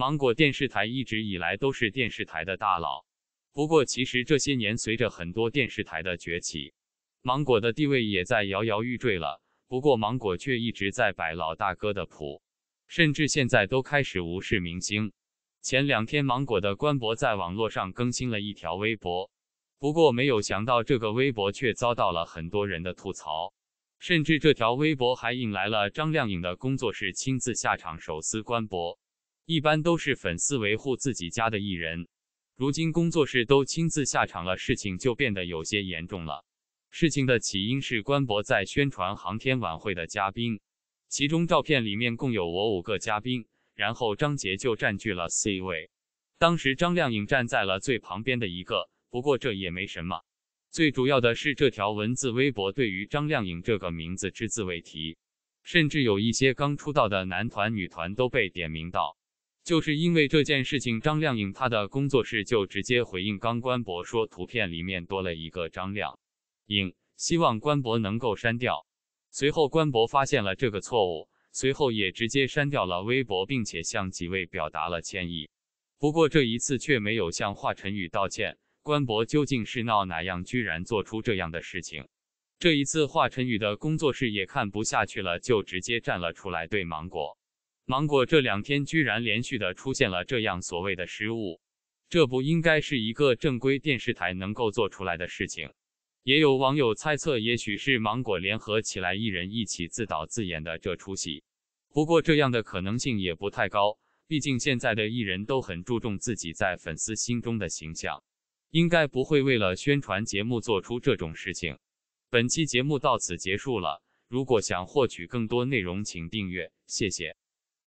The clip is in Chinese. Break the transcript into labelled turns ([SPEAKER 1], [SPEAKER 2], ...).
[SPEAKER 1] 芒果电视台一直以来都是电视台的大佬，不过其实这些年随着很多电视台的崛起，芒果的地位也在摇摇欲坠了。不过芒果却一直在摆老大哥的谱，甚至现在都开始无视明星。前两天芒果的官博在网络上更新了一条微博，不过没有想到这个微博却遭到了很多人的吐槽，甚至这条微博还引来了张靓颖的工作室亲自下场手撕官博。一般都是粉丝维护自己家的艺人，如今工作室都亲自下场了，事情就变得有些严重了。事情的起因是官博在宣传航天晚会的嘉宾，其中照片里面共有我五个嘉宾，然后张杰就占据了 C 位。当时张靓颖站在了最旁边的一个，不过这也没什么。最主要的是这条文字微博对于张靓颖这个名字只字未提，甚至有一些刚出道的男团女团都被点名到。就是因为这件事情，张靓颖她的工作室就直接回应，刚官博说图片里面多了一个张靓颖，希望官博能够删掉。随后官博发现了这个错误，随后也直接删掉了微博，并且向几位表达了歉意。不过这一次却没有向华晨宇道歉，官博究竟是闹哪样，居然做出这样的事情？这一次华晨宇的工作室也看不下去了，就直接站了出来，对芒果。芒果这两天居然连续的出现了这样所谓的失误，这不应该是一个正规电视台能够做出来的事情。也有网友猜测，也许是芒果联合起来艺人一起自导自演的这出戏，不过这样的可能性也不太高，毕竟现在的艺人都很注重自己在粉丝心中的形象，应该不会为了宣传节目做出这种事情。本期节目到此结束了，如果想获取更多内容，请订阅，谢谢。